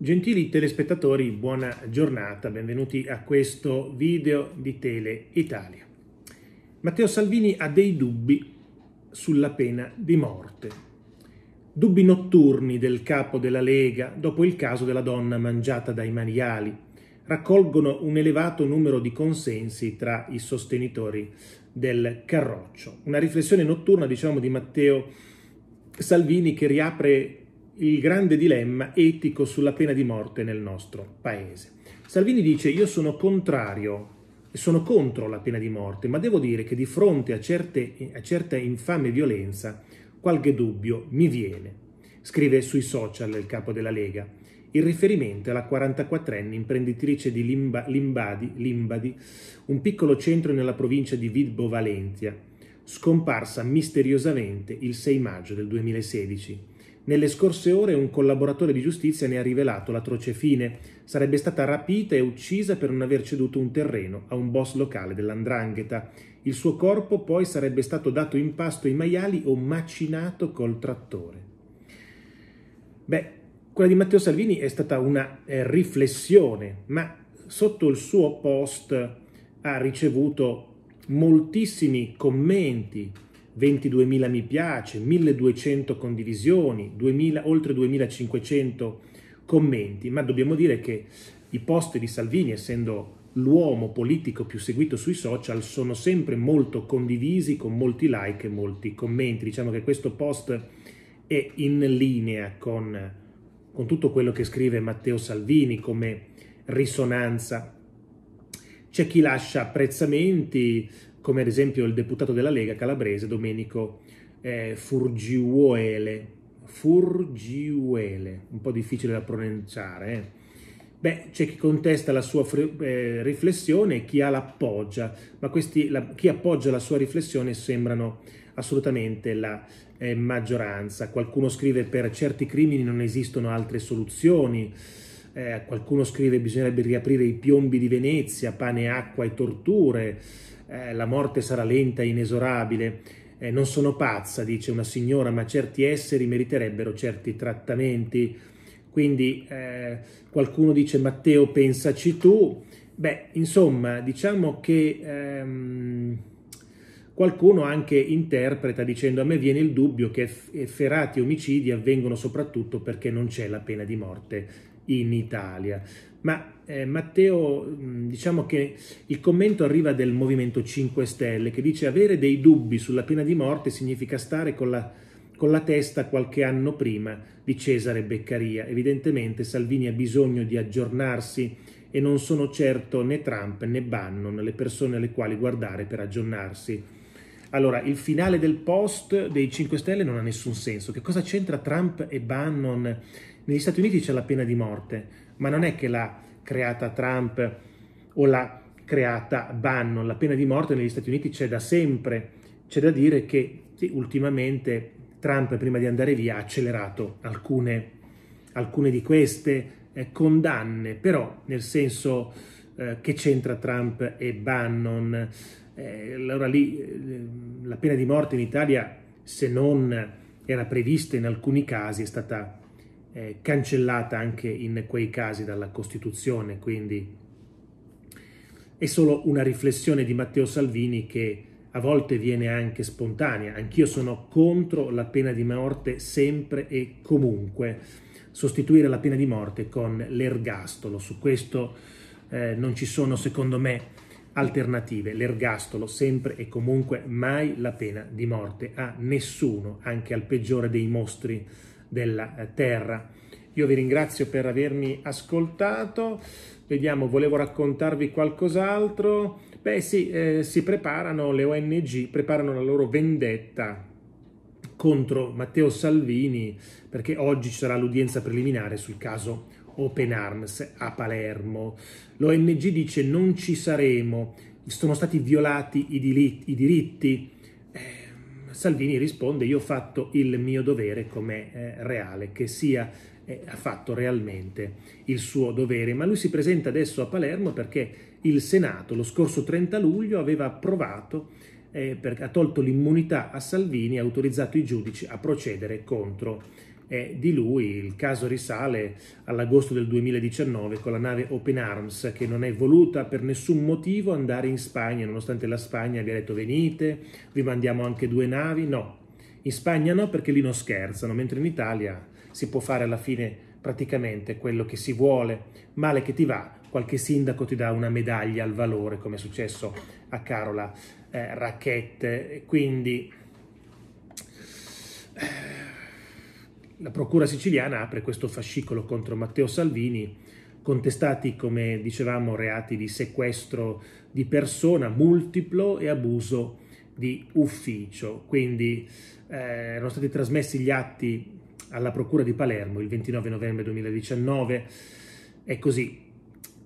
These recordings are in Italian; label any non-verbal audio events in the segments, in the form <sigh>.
Gentili telespettatori, buona giornata, benvenuti a questo video di Tele Italia. Matteo Salvini ha dei dubbi sulla pena di morte. Dubbi notturni del capo della Lega dopo il caso della donna mangiata dai maiali raccolgono un elevato numero di consensi tra i sostenitori del carroccio. Una riflessione notturna, diciamo, di Matteo Salvini che riapre il grande dilemma etico sulla pena di morte nel nostro paese. Salvini dice io sono contrario sono contro la pena di morte, ma devo dire che di fronte a, certe, a certa infame violenza qualche dubbio mi viene, scrive sui social il capo della Lega, in riferimento alla 44enne imprenditrice di Limba, Limbadi, Limbadi, un piccolo centro nella provincia di Vidbo Valentia, scomparsa misteriosamente il 6 maggio del 2016 nelle scorse ore un collaboratore di giustizia ne ha rivelato l'atroce fine. Sarebbe stata rapita e uccisa per non aver ceduto un terreno a un boss locale dell'andrangheta. Il suo corpo poi sarebbe stato dato in pasto ai maiali o macinato col trattore. Beh, quella di Matteo Salvini è stata una eh, riflessione, ma sotto il suo post ha ricevuto moltissimi commenti 22.000 mi piace, 1.200 condivisioni, 2000, oltre 2.500 commenti, ma dobbiamo dire che i post di Salvini, essendo l'uomo politico più seguito sui social, sono sempre molto condivisi con molti like e molti commenti. Diciamo che questo post è in linea con, con tutto quello che scrive Matteo Salvini come risonanza c'è chi lascia apprezzamenti, come ad esempio il deputato della Lega calabrese Domenico eh, Furgiuele. Furgiuele, un po' difficile da pronunciare. Eh. Beh, c'è chi contesta la sua eh, riflessione e chi ha l'appoggia, ma questi, la, chi appoggia la sua riflessione sembrano assolutamente la eh, maggioranza. Qualcuno scrive per certi crimini non esistono altre soluzioni eh, qualcuno scrive bisognerebbe riaprire i piombi di Venezia, pane, acqua e torture, eh, la morte sarà lenta e inesorabile. Eh, non sono pazza, dice una signora, ma certi esseri meriterebbero certi trattamenti. Quindi eh, qualcuno dice Matteo pensaci tu. Beh, insomma, diciamo che... Ehm, Qualcuno anche interpreta dicendo a me viene il dubbio che efferati omicidi avvengono soprattutto perché non c'è la pena di morte in Italia. Ma eh, Matteo, mm, diciamo che il commento arriva del Movimento 5 Stelle che dice avere dei dubbi sulla pena di morte significa stare con la, con la testa qualche anno prima di Cesare Beccaria. Evidentemente Salvini ha bisogno di aggiornarsi e non sono certo né Trump né Bannon le persone alle quali guardare per aggiornarsi. Allora, il finale del post dei 5 Stelle non ha nessun senso. Che cosa c'entra Trump e Bannon negli Stati Uniti c'è la pena di morte, ma non è che l'ha creata Trump o l'ha creata Bannon. La pena di morte negli Stati Uniti c'è da sempre. C'è da dire che sì, ultimamente Trump, prima di andare via, ha accelerato alcune, alcune di queste eh, condanne, però nel senso eh, che c'entra Trump e Bannon. Eh, allora lì eh, la pena di morte in Italia, se non era prevista in alcuni casi, è stata eh, cancellata anche in quei casi dalla Costituzione, quindi è solo una riflessione di Matteo Salvini che a volte viene anche spontanea. Anch'io sono contro la pena di morte sempre e comunque. Sostituire la pena di morte con l'ergastolo, su questo eh, non ci sono secondo me alternative. L'ergastolo sempre e comunque mai la pena di morte a nessuno, anche al peggiore dei mostri della eh, terra. Io vi ringrazio per avermi ascoltato, vediamo, volevo raccontarvi qualcos'altro. Beh sì, eh, si preparano, le ONG preparano la loro vendetta contro Matteo Salvini perché oggi ci sarà l'udienza preliminare sul caso Open Arms a Palermo. L'ONG dice non ci saremo, sono stati violati i diritti, i diritti Salvini risponde io ho fatto il mio dovere come eh, reale, che sia eh, ha fatto realmente il suo dovere, ma lui si presenta adesso a Palermo perché il Senato lo scorso 30 luglio aveva approvato, eh, per, ha tolto l'immunità a Salvini e ha autorizzato i giudici a procedere contro eh, di lui. Il caso risale all'agosto del 2019 con la nave Open Arms che non è voluta per nessun motivo andare in Spagna, nonostante la Spagna abbia detto venite, vi mandiamo anche due navi. No, in Spagna no perché lì non scherzano, mentre in Italia si può fare alla fine praticamente quello che si vuole, male che ti va. Qualche sindaco ti dà una medaglia al valore, come è successo a Carola eh, Racchette. Quindi eh, la Procura siciliana apre questo fascicolo contro Matteo Salvini, contestati, come dicevamo, reati di sequestro di persona multiplo e abuso di ufficio. Quindi eh, erano stati trasmessi gli atti alla Procura di Palermo il 29 novembre 2019 e così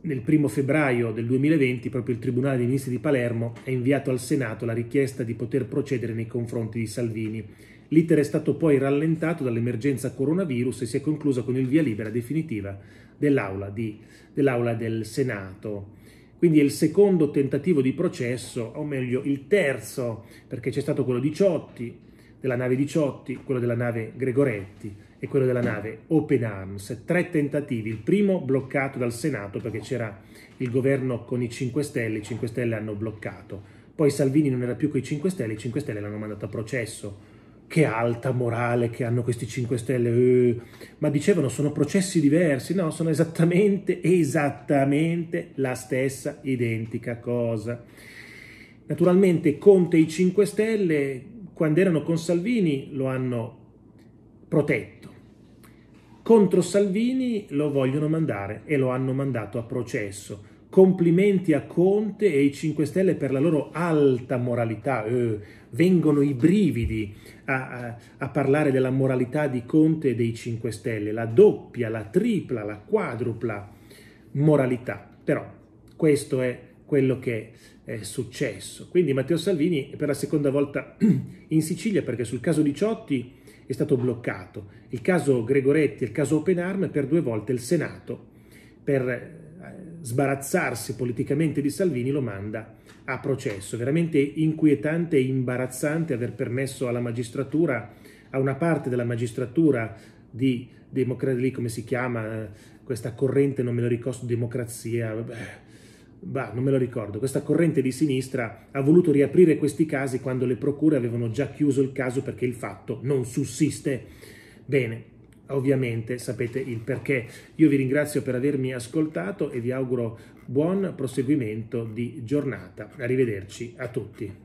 nel primo febbraio del 2020 proprio il Tribunale dei Ministri di Palermo ha inviato al Senato la richiesta di poter procedere nei confronti di Salvini L'iter è stato poi rallentato dall'emergenza coronavirus e si è conclusa con il via libera definitiva dell'aula, di, dell'aula del Senato. Quindi è il secondo tentativo di processo, o meglio il terzo, perché c'è stato quello di Ciotti, della nave di Ciotti, quello della nave Gregoretti e quello della nave Open Arms. Tre tentativi, il primo bloccato dal Senato perché c'era il governo con i 5 Stelle, i 5 Stelle hanno bloccato. Poi Salvini non era più con i 5 Stelle, i 5 Stelle l'hanno mandato a processo che alta morale che hanno questi 5 Stelle, eh, ma dicevano sono processi diversi, no, sono esattamente, esattamente la stessa identica cosa. Naturalmente Conte e i 5 Stelle, quando erano con Salvini, lo hanno protetto. Contro Salvini lo vogliono mandare e lo hanno mandato a processo complimenti a Conte e i 5 Stelle per la loro alta moralità. Eh, vengono i brividi a, a, a, parlare della moralità di Conte e dei 5 Stelle, la doppia, la tripla, la quadrupla moralità. Però questo è quello che è successo. Quindi Matteo Salvini per la seconda volta <clears throat> in Sicilia perché sul caso Diciotti è stato bloccato, il caso Gregoretti il caso Open Arm per due volte il Senato per eh, sbarazzarsi politicamente di Salvini lo manda a processo. Veramente inquietante e imbarazzante aver permesso alla magistratura, a una parte della magistratura di democrazia, come si chiama eh, questa corrente, non me lo ricordo, democrazia, bah, non me lo ricordo, questa corrente di sinistra ha voluto riaprire questi casi quando le procure avevano già chiuso il caso perché il fatto non sussiste. Bene, ovviamente sapete il perché. Io vi ringrazio per avermi ascoltato e vi auguro buon proseguimento di giornata. Arrivederci a tutti.